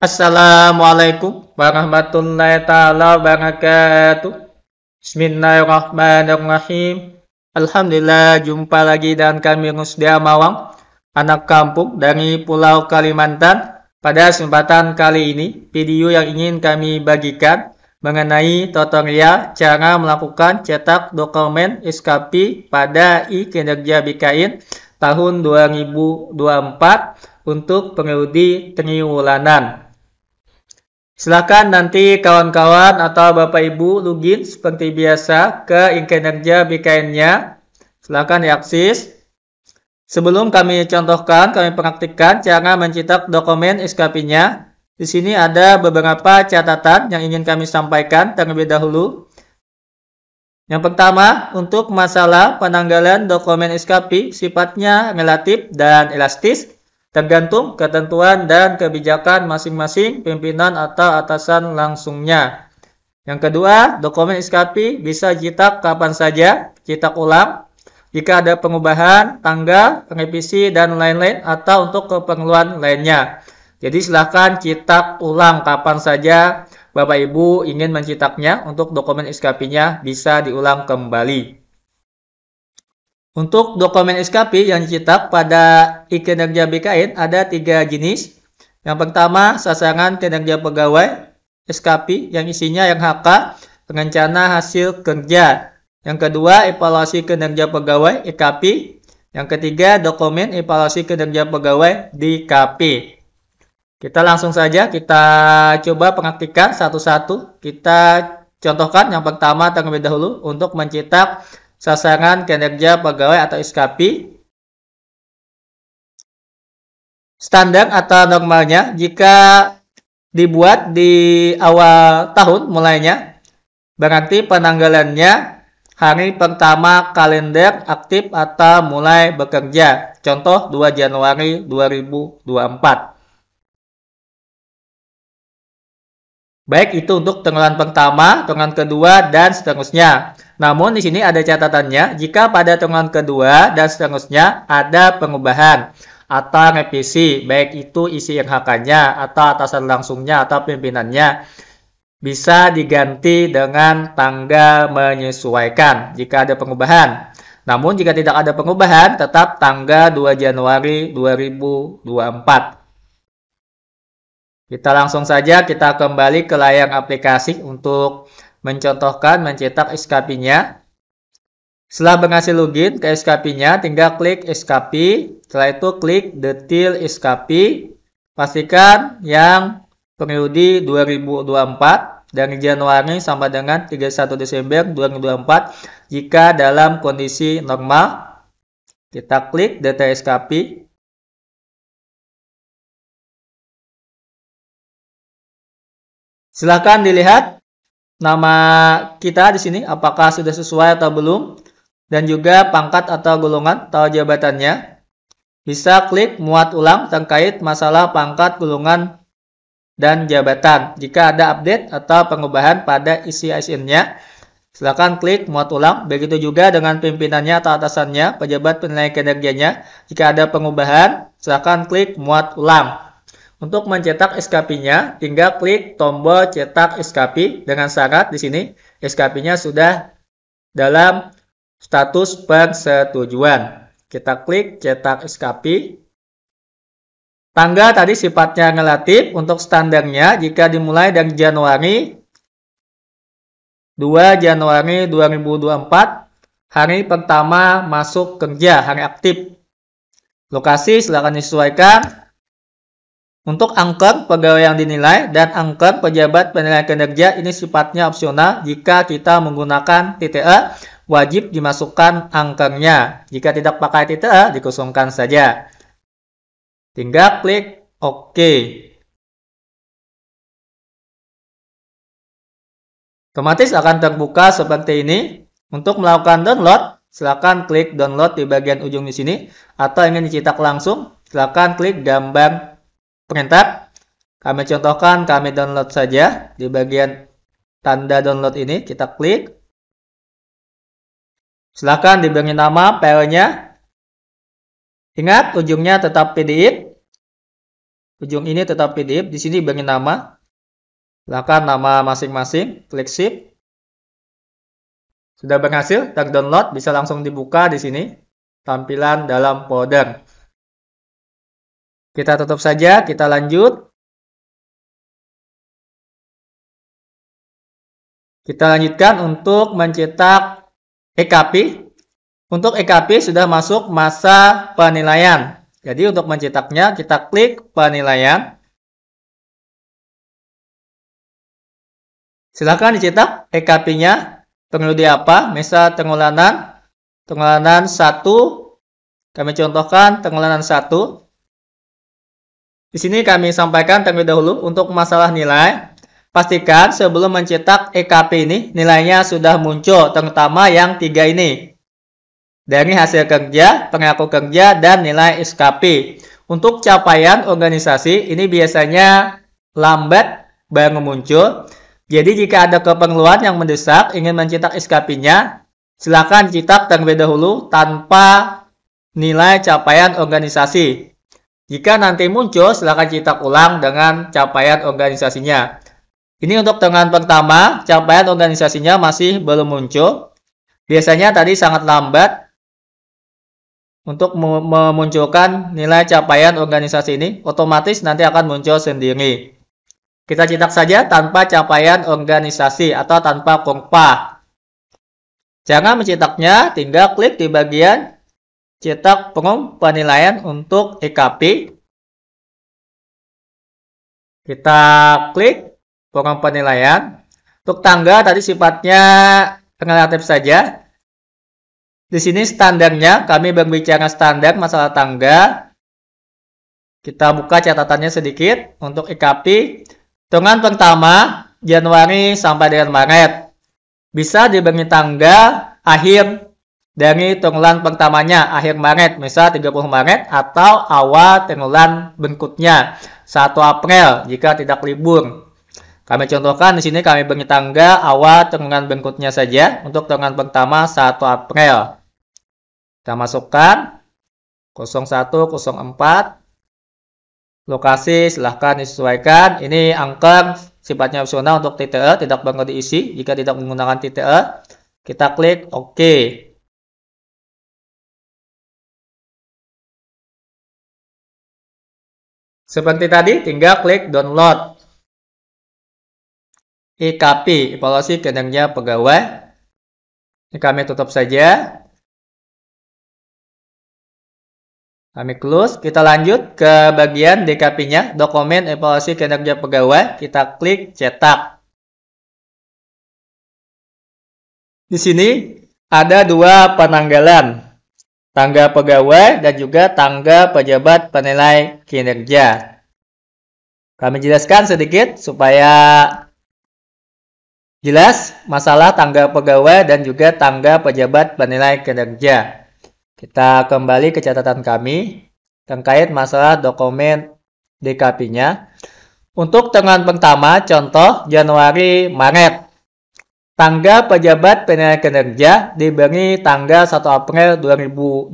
Assalamualaikum warahmatullahi taala wabarakatuh. Bismillahirrahmanirrahim. Alhamdulillah jumpa lagi dengan kami Rusdia Mawang, anak kampung dari Pulau Kalimantan. Pada kesempatan kali ini, video yang ingin kami bagikan mengenai tutorial cara melakukan cetak dokumen SKP pada e-kinerja BKN tahun 2024 untuk periode triwulanan. Silakan nanti kawan-kawan atau Bapak Ibu login seperti biasa ke Inkinerja BKN-nya. Silakan diakses. Sebelum kami contohkan, kami praktikkan cara mencetak dokumen SKP-nya. Di sini ada beberapa catatan yang ingin kami sampaikan terlebih dahulu. Yang pertama, untuk masalah penanggalan dokumen SKP sifatnya relatif dan elastis tergantung ketentuan dan kebijakan masing-masing pimpinan atau atasan langsungnya. Yang kedua, dokumen SKP bisa cetak kapan saja, cetak ulang, jika ada pengubahan, tanggal, revisi, dan lain-lain, atau untuk keperluan lainnya. Jadi silahkan cetak ulang kapan saja Bapak Ibu ingin mencetaknya untuk dokumen SKP-nya bisa diulang kembali. Untuk dokumen SKP yang dicetak pada kinerja BKN ada tiga jenis. Yang pertama, sasaran kinerja pegawai SKP yang isinya yang HK, rencana hasil kerja. Yang kedua, evaluasi kinerja pegawai EKP. Yang ketiga, dokumen evaluasi kinerja pegawai DKP. Kita langsung saja kita coba praktikkan satu-satu. Kita contohkan yang pertama terlebih dahulu untuk mencetak sasaran kinerja pegawai atau SKP. standar atau normalnya jika dibuat di awal tahun mulainya, berarti penanggalannya hari pertama kalender aktif atau mulai bekerja, contoh 2 Januari 2024. Baik itu untuk tenggelan pertama, tenggelan kedua, dan seterusnya. Namun di sini ada catatannya, jika pada tenggelan kedua dan seterusnya ada pengubahan atau revisi, baik itu isi yang nya atau atasan langsungnya atau pimpinannya, bisa diganti dengan tangga menyesuaikan jika ada pengubahan. Namun jika tidak ada pengubahan, tetap tangga 2 Januari 2024. Kita langsung saja kita kembali ke layar aplikasi untuk mencontohkan mencetak SKP-nya. Setelah berhasil login ke SKP-nya, tinggal klik SKP. Setelah itu klik detail SKP. Pastikan yang periode 2024 dari Januari sampai dengan 31 Desember 2024 jika dalam kondisi normal. Kita klik data SKP. Silahkan dilihat nama kita di sini apakah sudah sesuai atau belum dan juga pangkat atau golongan atau jabatannya. Bisa klik muat ulang terkait masalah pangkat, golongan, dan jabatan. Jika ada update atau pengubahan pada isi asn nya silakan klik muat ulang. Begitu juga dengan pimpinannya atau atasannya, pejabat penilai kinerjanya. Jika ada pengubahan, silakan klik muat ulang. Untuk mencetak SKP-nya, tinggal klik tombol cetak SKP dengan syarat di sini SKP-nya sudah dalam status persetujuan. Kita klik cetak SKP. Tangga tadi sifatnya relatif untuk standarnya jika dimulai dari Januari 2 Januari 2024 hari pertama masuk kerja, hari aktif. Lokasi silakan disesuaikan untuk angker pegawai yang dinilai dan angker pejabat penilaian kinerja ini sifatnya opsional jika kita menggunakan TTE wajib dimasukkan angkernya. Jika tidak pakai TTE dikosongkan saja. Tinggal klik OK. Otomatis akan terbuka seperti ini. Untuk melakukan download, silakan klik download di bagian ujung di sini atau ingin dicetak langsung, silakan klik gambar printout. Kami contohkan kami download saja di bagian tanda download ini kita klik. Silahkan diberi nama pl-nya. Ingat ujungnya tetap PDF. Ujung ini tetap PDF. Di sini diberi nama. Silahkan nama masing-masing. Klik shift. Sudah berhasil download bisa langsung dibuka di sini. Tampilan dalam folder. Kita tutup saja, kita lanjut. Kita lanjutkan untuk mencetak EKP. Untuk EKP sudah masuk masa penilaian. Jadi untuk mencetaknya kita klik penilaian. Silakan dicetak EKP-nya. di apa? Misal tenggelanan. Tenggelanan 1. Kami contohkan tenggelanan 1. Di sini kami sampaikan terlebih dahulu untuk masalah nilai. Pastikan sebelum mencetak EKP ini nilainya sudah muncul, terutama yang tiga ini. Dari hasil kerja, pengaku kerja, dan nilai SKP. Untuk capaian organisasi ini biasanya lambat baru muncul. Jadi jika ada keperluan yang mendesak ingin mencetak SKP-nya, silakan cetak terlebih dahulu tanpa nilai capaian organisasi. Jika nanti muncul, silakan cetak ulang dengan capaian organisasinya. Ini untuk dengan pertama, capaian organisasinya masih belum muncul. Biasanya tadi sangat lambat untuk memunculkan nilai capaian organisasi ini, otomatis nanti akan muncul sendiri. Kita cetak saja tanpa capaian organisasi atau tanpa kompa. Jangan mencetaknya, tinggal klik di bagian cetak pengum penilaian untuk EKP. Kita klik pengum penilaian. Untuk tangga tadi sifatnya relatif saja. Di sini standarnya, kami berbicara standar masalah tangga. Kita buka catatannya sedikit untuk EKP. Hitungan pertama, Januari sampai dengan Maret. Bisa diberi tangga akhir dari tenggelam pertamanya akhir Maret, misal 30 Maret atau awal tenggelam berikutnya 1 April jika tidak libur. Kami contohkan di sini kami beri tanggal awal tenggelam berikutnya saja untuk tenggelam pertama 1 April. Kita masukkan 0104 lokasi silahkan disesuaikan. Ini angker sifatnya opsional untuk TTE tidak perlu diisi jika tidak menggunakan TTE. Kita klik OK. Seperti tadi, tinggal klik download IKP, evaluasi kinerja pegawai. Ini kami tutup saja. Kami close. Kita lanjut ke bagian DKP-nya, dokumen evaluasi kinerja pegawai. Kita klik cetak. Di sini ada dua penanggalan tangga pegawai, dan juga tangga pejabat penilai kinerja. Kami jelaskan sedikit supaya jelas masalah tangga pegawai dan juga tangga pejabat penilai kinerja. Kita kembali ke catatan kami terkait masalah dokumen DKP-nya. Untuk tangan pertama, contoh Januari-Maret Tangga pejabat penilaian kinerja diberi tanggal 1 April 2024,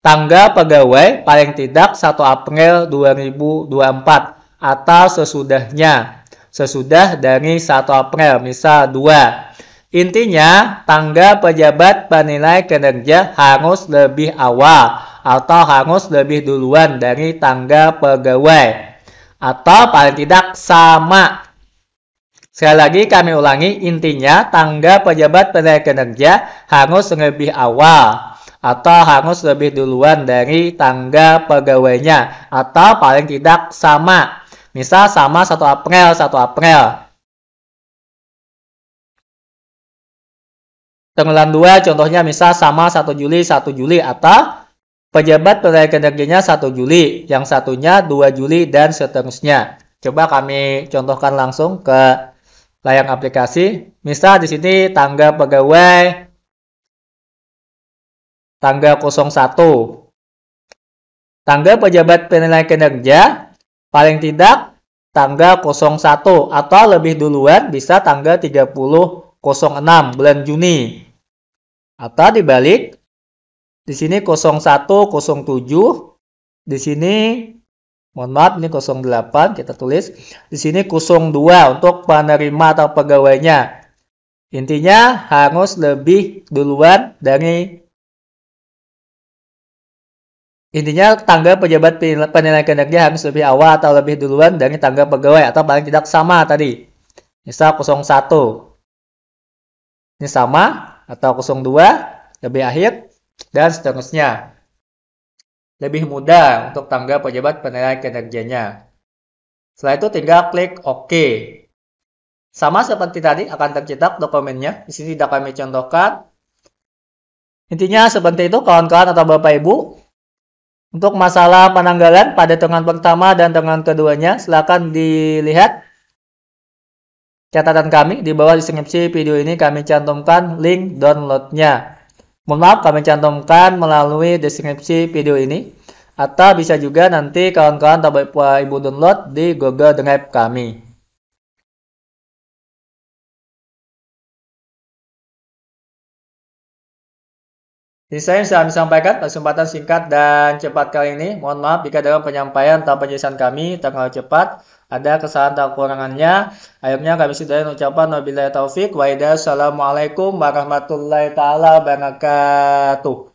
tanggal pegawai paling tidak 1 April 2024 atau sesudahnya, sesudah dari 1 April, misal 2. Intinya, tangga pejabat penilai kinerja harus lebih awal atau harus lebih duluan dari tangga pegawai atau paling tidak sama Sekali lagi kami ulangi, intinya tangga pejabat kerja harus lebih awal atau harus lebih duluan dari tangga pegawainya atau paling tidak sama. Misal sama 1 April, 1 April. Tenggelam 2 contohnya misal sama 1 Juli, 1 Juli atau pejabat pekerja kinerjanya 1 Juli, yang satunya 2 Juli dan seterusnya. Coba kami contohkan langsung ke layang aplikasi. Misal di sini tanggal pegawai tanggal 01 Tangga pejabat penilai kinerja paling tidak tanggal 01 atau lebih duluan bisa tangga 3006 bulan Juni. Atau dibalik di sini 0107, di sini Mohon maaf ini 08 kita tulis di sini 02 untuk penerima atau pegawainya. Intinya harus lebih duluan dari Intinya tangga pejabat penilaian kinerja harus lebih awal atau lebih duluan dari tangga pegawai atau paling tidak sama tadi. Misal 01. Ini sama atau 02 lebih akhir dan seterusnya lebih mudah untuk tangga pejabat penilai kinerjanya. Setelah itu tinggal klik OK. Sama seperti tadi akan tercetak dokumennya. Di sini tidak kami contohkan. Intinya seperti itu kawan-kawan atau Bapak Ibu. Untuk masalah penanggalan pada tangan pertama dan tangan keduanya, silahkan dilihat catatan kami. Di bawah deskripsi video ini kami cantumkan link downloadnya. Mohon maaf kami cantumkan melalui deskripsi video ini. Atau bisa juga nanti kawan-kawan buat eh, ibu download di Google Drive kami. Jadi saya yang saya sampaikan kesempatan singkat dan cepat kali ini. Mohon maaf jika dalam penyampaian atau penjelasan kami terlalu cepat ada kesalahan atau kekurangannya. Akhirnya kami sudah ucapan wabillahi taufik waidah. Assalamualaikum warahmatullahi taala wabarakatuh.